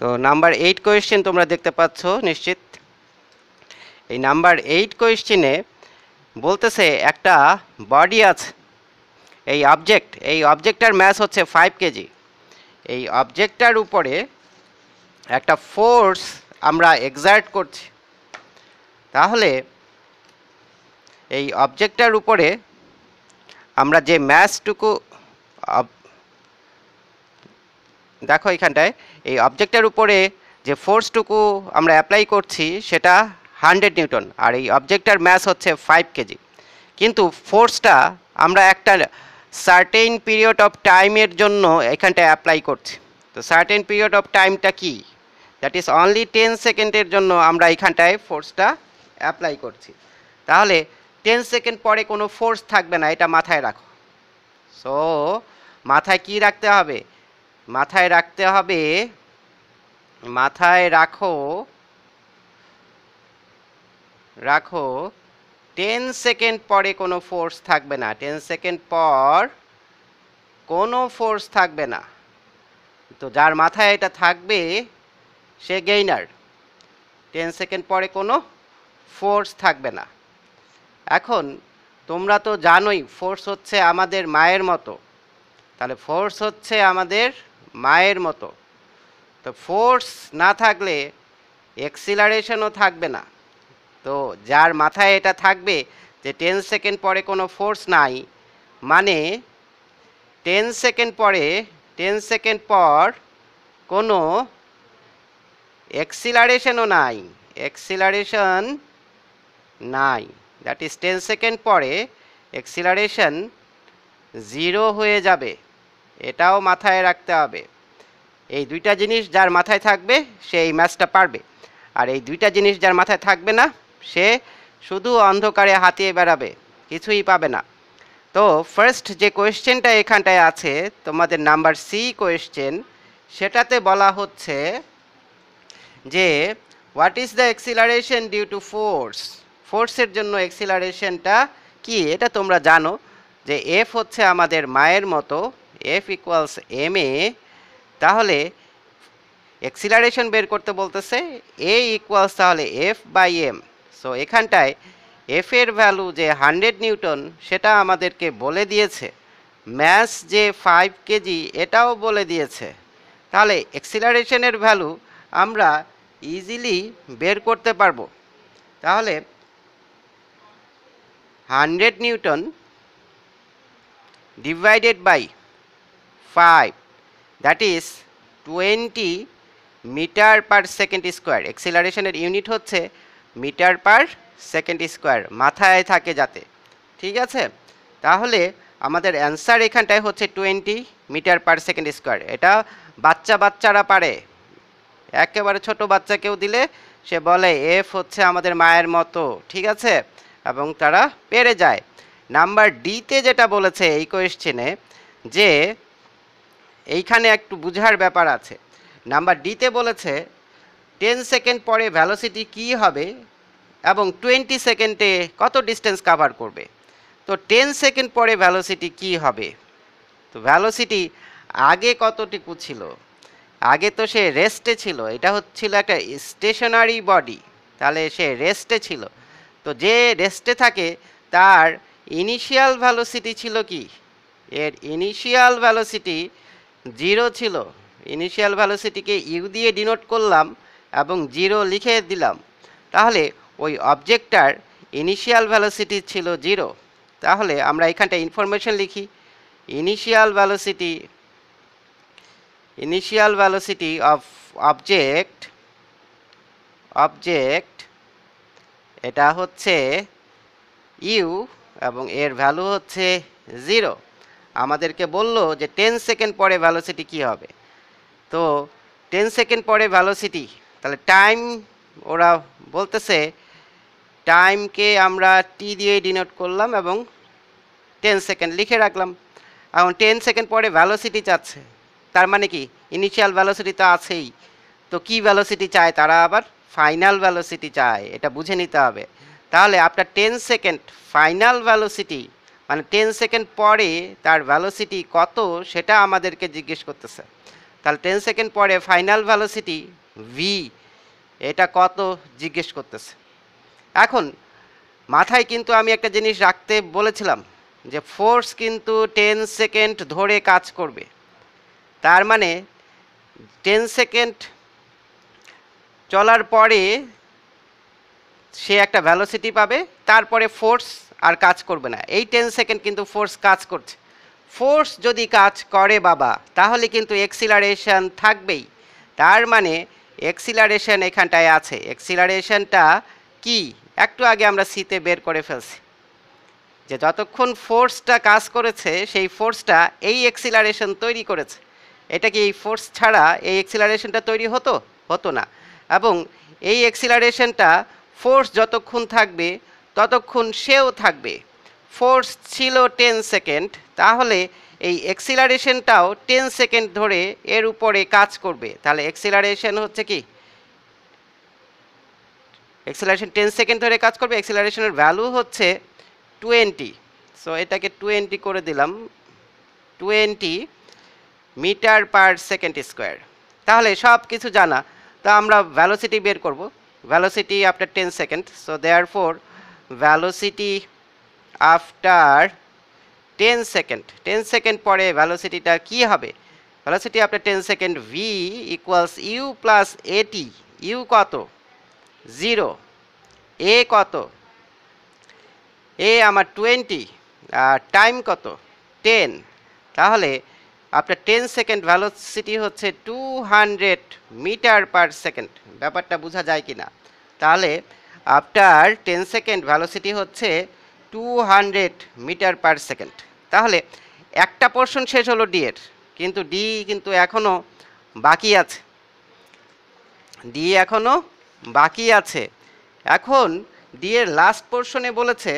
তো number eight question তোমরা দেখতে পাচ্ছ নিশ্চিত এই নাম্বার এইট কোয়েশ্চেনে বলতেছে একটা বডি আছে এই অবজেক্ট এই অবজেক্টটার ম্যাস হচ্ছে ফাইভ কেজি এই অবজেক্টটার উপরে একটা ফোর্স আমরা এক্সার্ট করছি তাহলে এই অবজেক্টটার উপরে আমরা যে ম্যাসটুকু দেখো এখানটায় এই অবজেক্টের উপরে যে ফোর্সটুকু আমরা অ্যাপ্লাই করছি সেটা হান্ড্রেড নিউটন আর এই অবজেক্টের ম্যাস হচ্ছে ফাইভ কেজি কিন্তু ফোর্সটা আমরা একটা সার্টেন পিরিয়ড অফ টাইমের জন্য এখানটায় অ্যাপ্লাই করছি তো সার্টেন পিরিয়ড অফ টাইমটা কি দ্যাট ইজ অনলি টেন সেকেন্ডের জন্য আমরা এখানটায় ফোর্সটা অ্যাপ্লাই করছি তাহলে টেন সেকেন্ড পরে কোনো ফোর্স থাকবে না এটা মাথায় রাখো সো মাথায় কি রাখতে হবে মাথায় রাখতে হবে মাথায় রাখো রাখো টেন সেকেন্ড পরে কোনো ফোর্স থাকবে না টেন সেকেন্ড পর কোনো ফোর্স থাকবে না তো যার মাথায় এটা থাকবে সে গেইনার টেন সেকেন্ড পরে কোনো ফোর্স থাকবে না এখন তোমরা তো জানোই ফোর্স হচ্ছে আমাদের মায়ের মতো তাহলে ফোর্স হচ্ছে আমাদের মায়ের মতো তো ফোর্স না থাকলে এক্সিলারেশনও থাকবে না তো যার মাথায় এটা থাকবে যে টেন সেকেন্ড পরে কোনো ফোর্স নাই মানে টেন সেকেন্ড পরে টেন সেকেন্ড পর কোনো এক্সিলারেশনও নাই এক্সিলারেশন নাই দ্যাট ইজ টেন সেকেন্ড পরে এক্সিলারেশন জিরো হয়ে যাবে এটাও মাথায় রাখতে হবে এই দুইটা জিনিস যার মাথায় থাকবে সে এই ম্যাচটা পারবে আর এই দুইটা জিনিস যার মাথায় থাকবে না সে শুধু অন্ধকারে হাতিয়ে বেড়াবে কিছুই পাবে না তো ফার্স্ট যে কোয়েশ্চেনটা এখানটায় আছে তোমাদের নাম্বার সি কোয়েশ্চেন সেটাতে বলা হচ্ছে যে what is the acceleration due to force ফোর্সের জন্য এক্সিলারেশনটা কি এটা তোমরা জানো যে এফ হচ্ছে আমাদের মায়ের মতো এফ ইকুয়ালস এম এ তাহলে এক্সিলারেশন বের করতে বলতেছে এ ইকুয়ালস তাহলে এফ বাই এম সো এখানটায় এফ এর ভ্যালু যে হান্ড্রেড নিউটন সেটা আমাদেরকে বলে দিয়েছে ম্যাস যে ফাইভ কেজি এটাও বলে দিয়েছে তাহলে অ্যাক্সিলারেশনের ভ্যালু আমরা ইজিলি বের করতে পারবো তাহলে hundred newton divided by 5 that is 20 metre per second square এক্সিলারেশনের ইউনিট হচ্ছে মিটার পার সেকেন্ড স্কোয়ার মাথায় থাকে যাতে ঠিক আছে তাহলে আমাদের অ্যান্সার এখানটায় হচ্ছে twenty metre per second square এটা বাচ্চা বাচ্চারা পারে একেবারে ছোট বাচ্চাকেও দিলে সে বলে এফ হচ্ছে আমাদের মায়ের মতো ঠিক আছে এবং তারা পেরে যায় নাম্বার ডিতে যেটা বলেছে এই কোয়েশ্চেনে যে এইখানে একটু বুঝার ব্যাপার আছে নাম্বার ডিতে বলেছে টেন সেকেন্ড পরে ভ্যালোসিটি কি হবে এবং টোয়েন্টি সেকেন্ডে কত ডিস্টেন্স কাভার করবে তো টেন সেকেন্ড পরে ভ্যালোসিটি কি হবে তো ভ্যালোসিটি আগে কতটুকু ছিল আগে তো সে রেস্টে ছিল এটা হচ্ছিল একটা স্টেশনারি বডি তাহলে সে রেস্টে ছিল তো যে রেস্টে থাকে তার ইনিশিয়াল ভ্যালোসিটি ছিল কি এর ইনিশিয়াল ভ্যালোসিটি জিরো ছিল ইনিশিয়াল ভ্যালোসিটিকে ইউ দিয়ে ডিনোট করলাম এবং জিরো লিখে দিলাম তাহলে ওই অবজেক্টটার ইনিশিয়াল ভ্যালোসিটি ছিল জিরো তাহলে আমরা এখানটা ইনফরমেশন লিখি initial velocity initial velocity of object object এটা হচ্ছে ইউ এবং এর ভ্যালু হচ্ছে জিরো আমাদেরকে বলল যে টেন সেকেন্ড পরে ভ্যালোসিটি কি হবে তো টেন সেকেন্ড পরে ভ্যালোসিটি তাহলে টাইম ওরা বলতেছে টাইমকে আমরা টি দিয়ে ডিনোট করলাম এবং টেন সেকেন্ড লিখে রাখলাম এখন টেন সেকেন্ড পরে ভ্যালোসিটি চাচ্ছে তার মানে কি ইনিশিয়াল ভ্যালোসিটি তো আছেই তো কি ভ্যালোসিটি চায় তারা আবার ফাইনাল ভ্যালোসিটি চায় এটা বুঝে নিতে হবে তাহলে after ten second final velocity মানে টেন সেকেন্ড পরে তার ভ্যালোসিটি কত সেটা আমাদেরকে জিজ্ঞেস করতেছে তাহলে টেন সেকেন্ড পরে ফাইনাল ভ্যালোসিটি ভি এটা কত জিজ্ঞেস করতেছে এখন মাথায় কিন্তু আমি একটা জিনিস রাখতে বলেছিলাম যে ফোর্স কিন্তু টেন সেকেন্ড ধরে কাজ করবে তার মানে টেন সেকেন্ড চলার পরে সে একটা ভ্যালোসিটি পাবে তারপরে ফোর্স আর কাজ করবে না এই টেন সেকেন্ড কিন্তু ফোর্স কাজ করছে ফোর্স যদি কাজ করে বাবা তাহলে কিন্তু এক্সিলারেশন থাকবেই তার মানে এক্সিলারেশন এখানটায় আছে এক্সিলারেশনটা কি একটু আগে আমরা সিতে বের করে ফেলছি যে যতক্ষণ ফোর্সটা কাজ করেছে সেই ফোর্সটা এই এক্সিলারেশন তৈরি করেছে এটা কি এই ফোর্স ছাড়া এই এক্সিলারেশনটা তৈরি হতো হতো না এবং এই এক্সিলারেশনটা ফোর্স যতক্ষণ থাকবে ততক্ষণ সেও থাকবে ফোর্স ছিল টেন সেকেন্ড তাহলে এই এক্সিলারেশনটাও টেন সেকেন্ড ধরে এর উপরে কাজ করবে তাহলে এক্সিলারেশন হচ্ছে কি এক্সিলারেশন টেন সেকেন্ড ধরে কাজ করবে এক্সিলারেশনের ভ্যালু হচ্ছে টোয়েন্টি সো এটাকে টোয়েন্টি করে দিলাম twenty metre per second square তাহলে সব কিছু জানা তা আমরা ভ্যালোসিটি বের করব velocity after ten second so therefore velocity after ten second ten second পরে ভ্যালোসিটিটা কি হবে velocity after ten second v equals u plus a t u কত জিরো এ কত এ আমার টোয়েন্টি আর টাইম কত টেন তাহলে আপনার টেন সেকেন্ড ভ্যালোসিটি হচ্ছে two hundred metre per second ব্যাপারটা বোঝা যায় কি না তাহলে আফটার টেন সেকেন্ড ভ্যালোসিটি হচ্ছে two hundred metre per second তাহলে একটা পোর্শন শেষ হলো ডি এর কিন্তু ডি কিন্তু এখনও বাকি আছে ডি এখনও বাকি আছে এখন ডি এর লাস্ট পোর্শনে বলেছে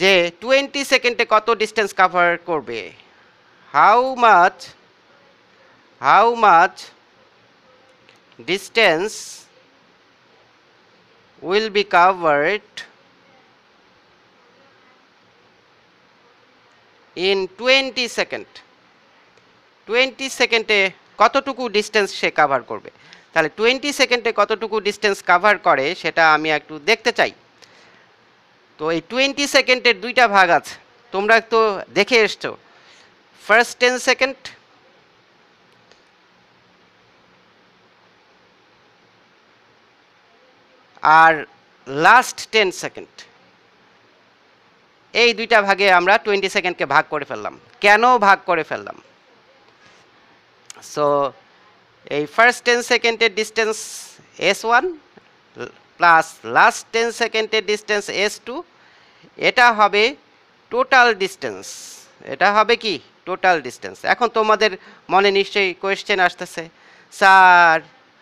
যে টোয়েন্টি সেকেন্ডে কত ডিস্টেন্স কাভার করবে how much how much distance will be covered in twenty second twenty সেকেন্ডে কতটুকু ডিস্টেন্স সে কাভার করবে তাহলে টোয়েন্টি সেকেন্ডে কতটুকু ডিস্টেন্স কাভার করে সেটা আমি একটু দেখতে চাই তো এই টোয়েন্টি সেকেন্ডের দুইটা ভাগ আছে তোমরা তো দেখে এসছো ফার্স্ট টেন সেকেন্ড আর লাস্ট টেন সেকেন্ড এই দুইটা ভাগে আমরা টোয়েন্টি সেকেন্ডকে ভাগ করে ফেললাম কেন ভাগ করে ফেললাম সো এই ফার্স্ট টেন সেকেন্ডের distance S one plus last ten সেকেন্ডের ডিস্টেন্স এস টু এটা হবে টোটাল ডিস্টেন্স এটা হবে কি টোটাল ডিস্টেন্স এখন তোমাদের মনে নিশ্চয়ই কোয়েশ্চেন আসতেছে স্যার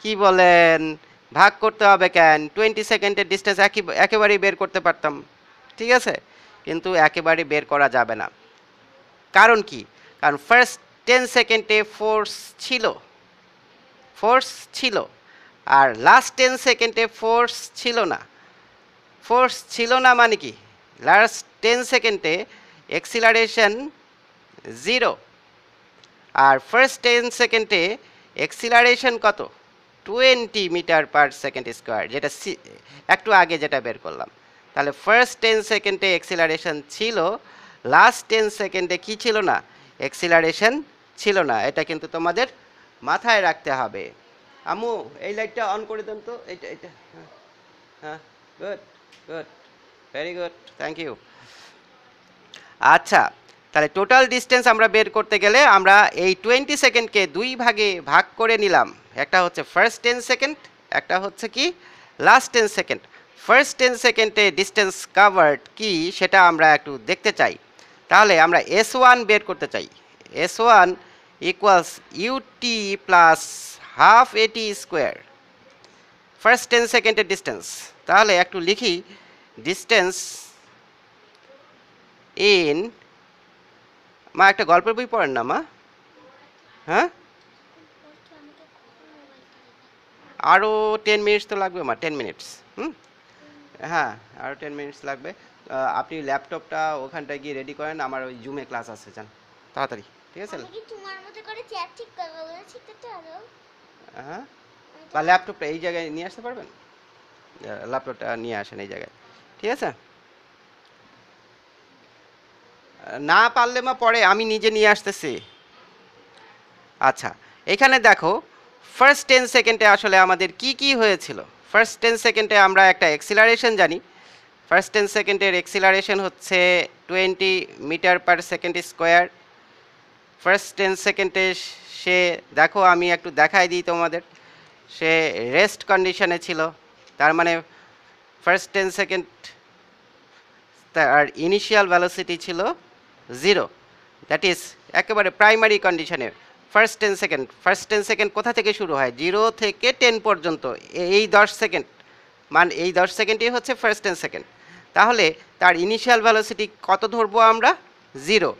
কি বলেন ভাগ করতে হবে কেন টোয়েন্টি সেকেন্ডের ডিস্টেন্স একই একেবারেই বের করতে পারতাম ঠিক আছে কিন্তু একেবারে বের করা যাবে না কারণ কি কারণ ফার্স্ট টেন সেকেন্ডে ফোর্স ছিল ফোর্স ছিল আর লাস্ট টেন সেকেন্ডে ফোর্স ছিল না ফোর্স ছিল না মানে কি লাস্ট টেন সেকেন্ডে এক্সিলারেশন জিরো আর ফার্স্ট টেন সেকেন্ডে এক্সিলারেশন কত twenty metre per second square যেটা একটু আগে যেটা বের করলাম তাহলে ফার্স্ট টেন সেকেন্ডে এক্সিলারেশন ছিল লাস্ট টেন সেকেন্ডে কি ছিল না এক্সিলারেশন ছিল না এটা কিন্তু তোমাদের মাথায় রাখতে হবে আমু এই লাইটটা অন করে দেন তো এটা এটা হ্যাঁ good good very good thank you আচ্ছা তাহলে টোটাল ডিস্টেন্স আমরা বের করতে গেলে আমরা এই টোয়েন্টি সেকেন্ডকে দুই ভাগে ভাগ করে নিলাম একটা হচ্ছে ফার্স্ট টেন সেকেন্ড একটা হচ্ছে কি last ten second first ten সেকেন্ডে ডিস্টেন্স কাভার্ড কি সেটা আমরা একটু দেখতে চাই তাহলে আমরা এস ওয়ান বের করতে চাই S one equals u t plus half a t square first ten সেকেন্ডের ডিস্টেন্স তাহলে একটু লিখি ডিস্টেন্স ইন মা একটা গল্পের বই পড়েন না মা হ্যাঁ আরও টেন মিনিটস তো লাগবে আমার টেন মিনিটস হুম হ্যাঁ আরও টেন মিনিটস লাগবে আপনি ল্যাপটপটা ওখানটায় গিয়ে রেডি করেন আমার ওই জুমে ক্লাস আছে যান তাড়াতাড়ি ঠিক আছে হ্যাঁ বা ল্যাপটপটা এই জায়গায় নিয়ে আসতে পারবেন ল্যাপটপটা নিয়ে আসেন এই জায়গায় ঠিক আছে না পারলে মা পরে আমি নিজে নিয়ে আসতেছি আচ্ছা এখানে দেখো ফার্স্ট টেন সেকেন্ডে আসলে আমাদের কি কি হয়েছিল ফার্স্ট টেন সেকেন্ডে আমরা একটা এক্সিলারেশন জানি ফার্স্ট টেন সেকেন্ডের এক্সিলারেশন হচ্ছে twenty metre per second square first ten সেকেন্ডে সে দেখো আমি একটু দেখাই দিই তোমাদের সে রেস্ট কন্ডিশনে ছিল তার মানে ফার্স্ট টেন সেকেন্ড তার ইনিশিয়াল ভ্যালোসিটি ছিল জিরো দ্যাট ইজ একেবারে প্রাইমারি কন্ডিশনের first ten second first ten second কোথা থেকে শুরু হয় জিরো থেকে টেন পর্যন্ত এই দশ সেকেন্ড মান এই দশ সেকেন্ডই হচ্ছে ফার্স্ট টেন সেকেন্ড তাহলে তার ইনিশিয়াল ভ্যালোসিটি কত ধরবো আমরা জিরো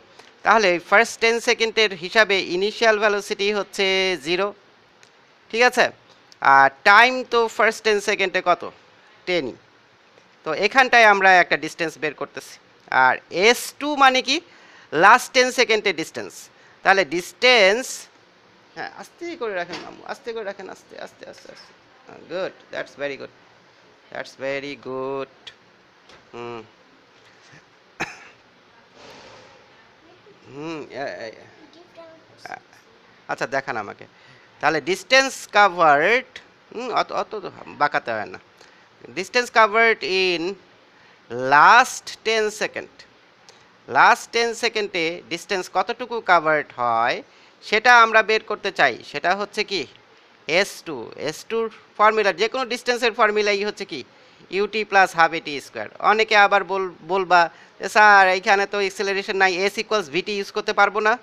তাহলে ফার্স্ট টেন সেকেন্ডের হিসাবে ইনিশিয়াল ভ্যালোসিটি হচ্ছে জিরো ঠিক আছে আর টাইম তো ফার্স্ট টেন সেকেন্ডে কত টেনই তো এখানটায় আমরা একটা ডিস্টেন্স বের করতেছি আর এস টু মানে কি লাস্ট টেন সেকেন্ডের ডিস্টেন্স তাহলে ডিস্টেন্স হ্যাঁ আস্তে করে রাখেন মামু আস্তে করে রাখেন আস্তে আস্তে আস্তে আস্তে good that's very good that's very good hmm hmm হ্যাঁ, আচ্ছা দেখান আমাকে তাহলে ডিস্টেন্স কাভার্ড অত অত বাঁকাতে হয় না distance covered in last ten second last ten সেকেন্ডে ডিস্টেন্স কতটুকু কাভার্ড হয় সেটা আমরা বের করতে চাই সেটা হচ্ছে কি এস টু এস টুর ফর্মুলা যে কোনো ডিস্টেন্সের ফর্মুলাই হচ্ছে কি u t plus half a t square অনেকে আবার বল বলবা স্যার এইখানে তো এক্সেলারেশন নাই এস ইকুয়ালস ভিটি ইউজ করতে পারবো না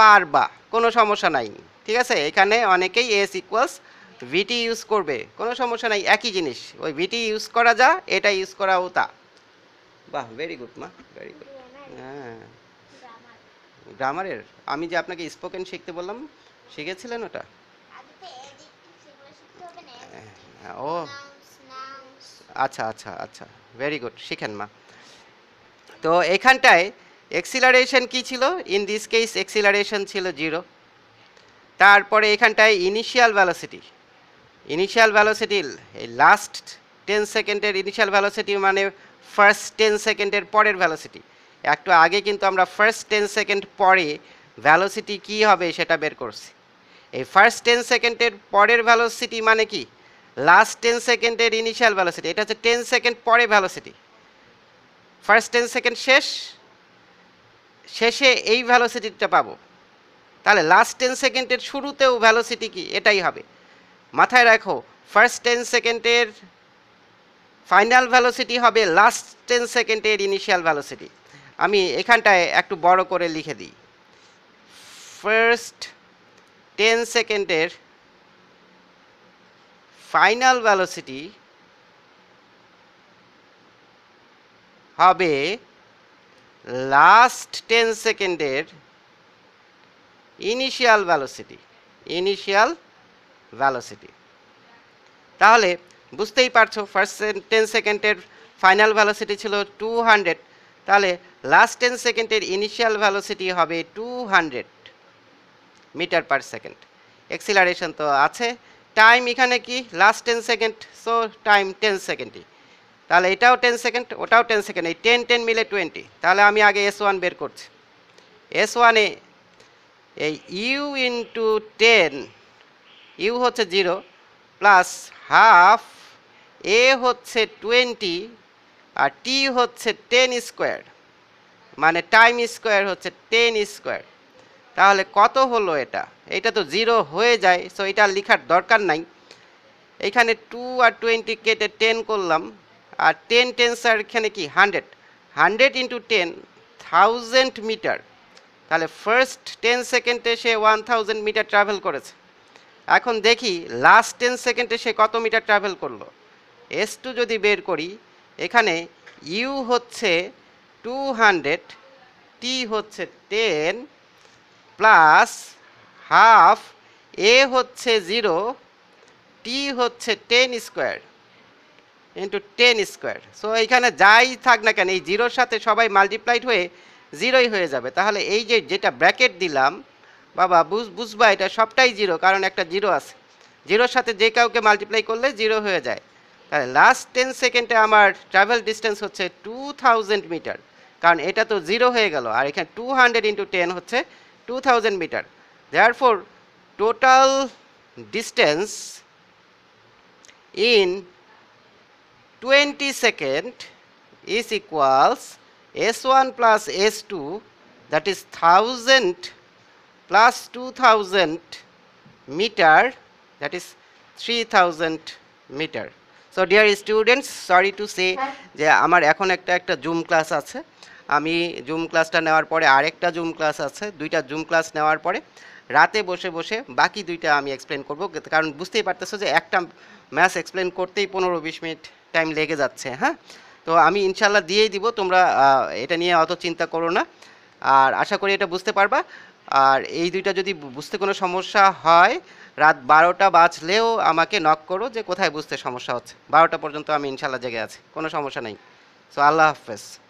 পারবা কোনো সমস্যা নাই ঠিক আছে এখানে অনেকেই এস ইকুয়ালস ভিটি ইউজ করবে কোনো সমস্যা নাই একই জিনিস ওই ভিটি ইউজ করা যা এটা ইউজ করাও তা বাহ ভেরি গুড মা ভেরি গুড হ্যাঁ গ্রামারের আমি যে আপনাকে স্পোকেন শিখতে বললাম শিখেছিলেন ওটা হ্যাঁ, ও আচ্ছা আচ্ছা আচ্ছা ভেরি গুড শিখেন মা তো এখানটায় এক্সিলারেশন কি ছিল ইন দিস কেস এক্সিলারেশন ছিল জিরো তারপরে এখানটায় ইনিশিয়াল ভ্যালোসিটি ইনিশিয়াল ভ্যালোসিটি এই লাস্ট টেন সেকেন্ডের ইনিশিয়াল ভ্যালোসিটি মানে ফার্স্ট টেন সেকেন্ডের পরের ভ্যালোসিটি একটু আগে কিন্তু আমরা ফার্স্ট টেন সেকেন্ড পরে ভ্যালোসিটি কি হবে সেটা বের করছি এই ফার্স্ট টেন সেকেন্ডের পরের ভ্যালোসিটি মানে কি লাস্ট টেন সেকেন্ডের ইনিশিয়াল ভ্যালোসিটি এটা হচ্ছে টেন সেকেন্ড পরে ভ্যালোসিটি ফার্স্ট টেন সেকেন্ড শেষ শেষে এই ভ্যালোসিটিটা পাবো তাহলে লাস্ট টেন সেকেন্ডের শুরুতেও ভ্যালোসিটি কি এটাই হবে মাথায় রাখো ফার্স্ট টেন সেকেন্ডের ফাইনাল ভ্যালোসিটি হবে লাস্ট টেন সেকেন্ডের ইনিশিয়াল ভ্যালোসিটি আমি এখানটায় একটু বড় করে লিখে দিই ফার্স্ট টেন সেকেন্ডের ফাইনাল ভ্যালোসিটি হবে লাস্ট টেন সেকেন্ডের ইনিশিয়াল ভ্যালোসিটি ইনিশিয়াল ভ্যালোসিটি তাহলে বুঝতেই পারছো ফার্স্ট টেন সেকেন্ডের ফাইনাল ভ্যালোসিটি ছিল টু হান্ড্রেড তাহলে লাস্ট টেন সেকেন্ডের ইনিশিয়াল ভ্যালোসিটি হবে two hundred metre per second acceleration তো আছে টাইম এখানে কি last ten second so time ten সেকেন্ডই তাহলে এটাও টেন সেকেন্ড ওটাও টেন সেকেন্ড এই টেন টেন মিলে টোয়েন্টি তাহলে আমি আগে এস ওয়ান বের করছি এস ওয়ানে এই ইউ ইন্টু টেন ইউ হচ্ছে জিরো প্লাস হাফ এ হচ্ছে টোয়েন্টি আর টি হচ্ছে টেন স্কোয়ার মানে টাইম স্কোয়ার হচ্ছে টেন স্কোয়ার তাহলে কত হলো এটা এটা তো জিরো হয়ে যায় সো এটা লেখার দরকার নাই এখানে টু আর টোয়েন্টি কেটে টেন করলাম আর টেন টেন স্যার এখানে কি hundred hundred into ten thousand metre তাহলে ফার্স্ট টেন সেকেন্ডে সে ওয়ান থাউজেন্ড মিটার ট্রাভেল করেছে এখন দেখি লাস্ট টেন সেকেন্ডে সে কত মিটার ট্রাভেল করলো এস টু যদি বের করি এখানে ইউ হচ্ছে টু হান্ড্রেড টি হচ্ছে টেন প্লাস হাফ এ হচ্ছে জিরো টি হচ্ছে ten square into ten square so এইখানে যাই থাক না কেন এই জিরোর সাথে সবাই মাল্টিপ্লাইড হয়ে জিরোই হয়ে যাবে তাহলে এই যে যেটা ব্র্যাকেট দিলাম বাবা বুঝ বুঝবা এটা সবটাই জিরো কারণ একটা জিরো আছে জিরোর সাথে যে কাউকে মাল্টিপ্লাই করলে জিরো হয়ে যায় তাহলে লাস্ট টেন সেকেন্ডে আমার ট্রাভেল ডিসটেন্স হচ্ছে টু থাউজেন্ড মিটার কারণ এটা তো জিরো হয়ে গেল আর এখানে টু হান্ড্রেড ইন্টু টেন হচ্ছে two thousand metre therefore total distance in twenty second is equals S one plus S two that is thousand plus two thousand metre that is three thousand metre so dear students sorry to say যে আমার এখন একটা একটা zoom class আছে আমি zoom ক্লাসটা নেওয়ার পরে আরেকটা জুম ক্লাস আছে দুইটা জুম ক্লাস নেওয়ার পরে রাতে বসে বসে বাকি দুইটা আমি এক্সপ্লেন করব কারণ বুঝতেই পারতেছো যে একটা ম্যাচ এক্সপ্লেন করতেই পনেরো বিশ মিনিট টাইম লেগে যাচ্ছে হ্যাঁ তো আমি ইনশাল্লাহ দিয়েই দিব তোমরা এটা নিয়ে অত চিন্তা করো না আর আশা করি এটা বুঝতে পারবা আর এই দুইটা যদি বুঝতে কোনো সমস্যা হয় রাত বারোটা বাজলেও আমাকে নক করো যে কোথায় বুঝতে সমস্যা হচ্ছে বারোটা পর্যন্ত আমি ইনশাল্লাহ জেগে আছি কোনো সমস্যা নেই সো আল্লাহ হাফেজ